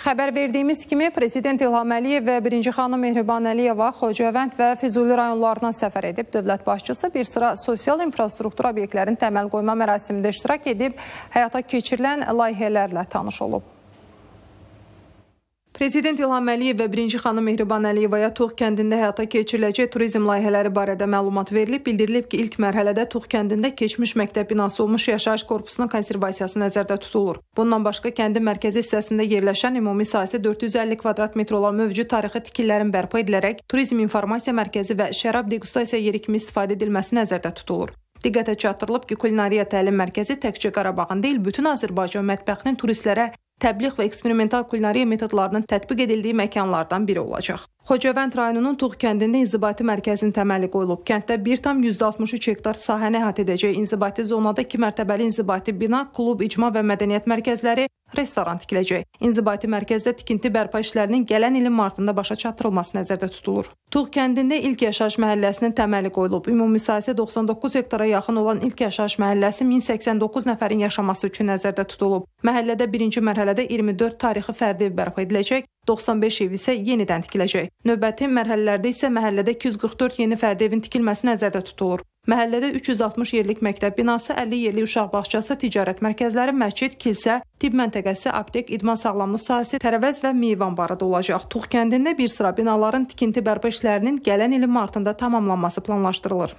Xəbər verdiyimiz kimi, Prezident İlham Əliyev və 1-ci xanım Mehriban Əliyeva Xocavənd və Füzuli rayonlarına səfər edib. Dövlət başçısı bir sıra sosial infrastruktur obyektlərin təməl qoyma mərasimində iştirak edib, həyata keçirilən layihələrlə tanış olub. Prezident İlham Əliyev və birinci xanım Mehriban Əliyevaya Tuğ kəndində həyata keçiriləcək turizm layihələri barədə məlumat verilib. Bildirilib ki, ilk mərhələdə Tuğ kəndində keçmiş məktəb binası olmuş yaşayış korpusunun konservasiyası nəzərdə tutulur. Bundan başqa kəndin mərkəzi hissəsində yerləşən ümumi sahəsi 450 kvadrat metr olan mövcud tarixi tikililərin bərpa edilərək turizm informasiya mərkəzi və şərab dequstasiya yeri kimi istifadə edilməsi nəzərdə tutulur. Diqqətə çatdırılıb ki, kulinariya təlim mərkəzi təkcə Qarabağın deyil, bütün Azərbaycan mətbəxinin turistlərə təbliğ və eksperimental kulinariya metodlarının tətbiq edildiyi məkanlardan biri olacaq. Xocavənd rayonunun Tuğ kəndində inzibati mərkəzin təməli qoyulub. Kənddə 1,63 hektar sahəni əhatə edəcək inzibati zonada 2 mərtəbəli inzibati bina, klub, icma və mədəniyyət mərkəzləri, restoran tikiləcək. İnzibati mərkəzdə tikinti bərpa işlərinin gələn ilin martında başa çatdırılması nəzərdə tutulur. Tuğ kəndində ilk yaşayış məhəlləsinin təməli qoyulub. Ümumi sahəsi 99 hektara yaxın olan ilk yaşayış məhəlləsi 1089 nəfərin yaşaması üçün nəzərdə tutulub. Məhəllədə birinci mərhələdə 24 tarixi fərdi ev bərpa ediləcək, 95 ev isə yenidən tikiləcək. Növbəti mərhələlərdə isə məhəllədə 244 yeni fərdi evin tikilməsi nəzərdə tutulur. Məhəllədə 360 yerlik məktəb binası, 50 yerlik uşaq bağçası, ticarət mərkəzləri, məscid, kilsə, tibb məntəqəsi, aptek, idman sağlamlıq sahəsi, tərəvəz və meyvə anbarı da olacaq. Tux kəndində bir sıra binaların tikinti bərpa işlərinin gələn ilin martında tamamlanması planlaşdırılır.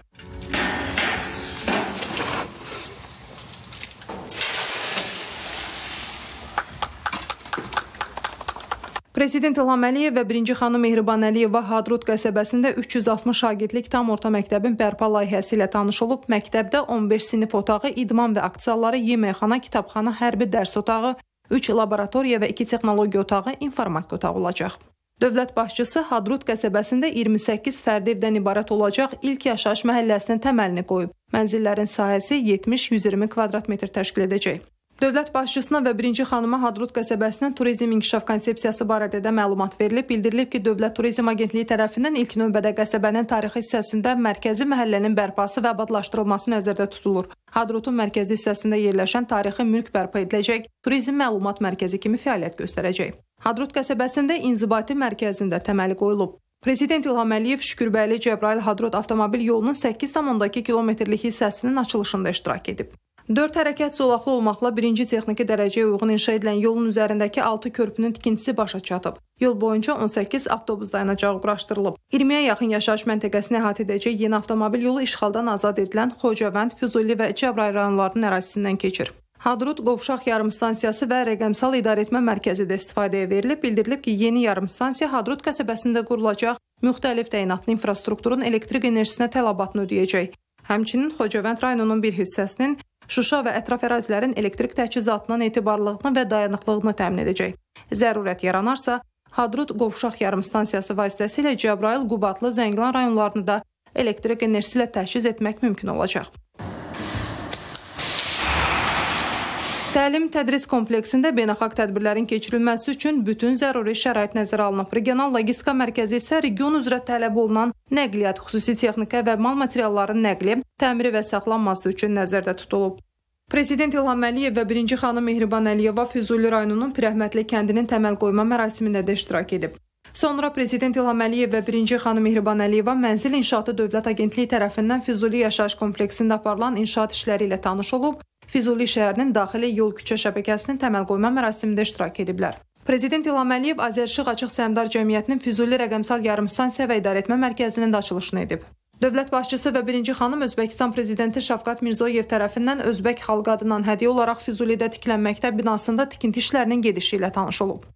Prezident İlham Əliyev və birinci xanım Mehriban Əliyeva Hadrut qəsəbəsində 360 şagirdlik tam orta məktəbin bərpa layihəsi ilə tanış olub. Məktəbdə 15 sinif otağı, idman və aksiyaları, yeməkxana, kitabxana, hərbi dərs otağı, 3 laboratoriya və 2 texnologiya otağı, informatika otağı olacaq. Dövlət başçısı Hadrut qəsəbəsində 28 fərdi evdən ibarət olacaq ilk yaşayış məhəlləsinin təməlini qoyub. Mənzillərin sahəsi 70-120 kvadrat metr təşkil edəcək. Dövlət başçısına və birinci xanıma Hadrut qəsəbəsinin turizm inkişaf konsepsiyası barədə də məlumat verilib. Bildirilib ki, Dövlət Turizm Agentliyi tərəfindən ilk növbədə qəsəbənin tarixi hissəsində mərkəzi məhəllənin bərpası və abadlaşdırılması nəzərdə tutulur. Hadrutun mərkəzi hissəsində yerləşən tarixi mülk bərpa ediləcək, turizm məlumat mərkəzi kimi fəaliyyət göstərəcək. Hadrut qəsəbəsində inzibati mərkəzində təməli qoyulub. Prezident İlham Əliyev Şükürbəyli Cəbrayil Hadrut avtomobil yolunun 8,2 kilometrlik hissəsinin açılışında iştirak edib. Dörd hərəkət zolaqlı olmaqla birinci texniki dərəcəyə uyğun inşa edilən yolun üzərindəki 6 körpünün tikintisi başa çatıb. Yol boyunca 18 avtobus dayanacağı quraşdırılıb. 20-yə yaxın yaşayış məntəqəsini əhatə edəcək yeni avtomobil yolu işğaldan azad edilən Xocavənd, Füzuli və Cəbrayıl rayonlarının ərazisindən keçir. Hadrut qovşaq yarımstansiyası və rəqəmsal idarəetmə mərkəzi də istifadəyə verilib. Bildirilib ki, yeni yarımstansiya Hadrut qəsəbəsində qurulacaq. Müxtəlif təyinatlı infrastrukturun elektrik enerjisinə tələbatını ödəyəcək. Həmçinin Xocavənd rayonunun bir hissəsinin Şuşa və ətraf ərazilərin elektrik təchizatının etibarlılığını və dayanıqlılığını təmin edəcək. Zərurət yaranarsa, Hadrut qovşaq yarımstansiyası vasitəsilə Cəbrayıl, Qubadlı, Zəngilan rayonlarını da elektrik enerjisi ilə təchiz etmək mümkün olacaq. Təlim-tədris kompleksində beynəlxalq tədbirlərin keçirilməsi üçün bütün zəruri şərait nəzərə alınıb. Regional logistika mərkəzi isə region üzrə tələb olunan nəqliyyat, xüsusi texnika və mal materiallarının nəqli, təmiri və saxlanması üçün nəzərdə tutulub. Prezident İlham Əliyev və birinci xanım Mehriban Əliyeva Füzuli rayonunun Pirəhmətli kəndinin təməl qoyma mərasimində də iştirak edib. Sonra prezident İlham Əliyev və birinci xanım Mehriban Əliyeva mənzil inşaatı Dövlət Agentliyi tərəfindən Füzuli yaşayış kompleksində aparılan inşaat işləri ilə tanış olub, Füzuli şəhərinin daxili yol küçə şəbəkəsinin təməl qoyma mərasimində iştirak ediblər. Prezident İlham Əliyev Azərşıq Açıq Səhmdar Cəmiyyətinin Füzuli rəqəmsal yarımstansiya və idarəetmə mərkəzinin də açılışını edib. Dövlət başçısı və birinci xanım Özbəkistan prezidenti Şavqat Mirzoyev tərəfindən Özbək xalqı adından hədiyyə olaraq Füzulidə tiklən məktəb binasında tikinti işlərinin gedişi ilə tanış olub.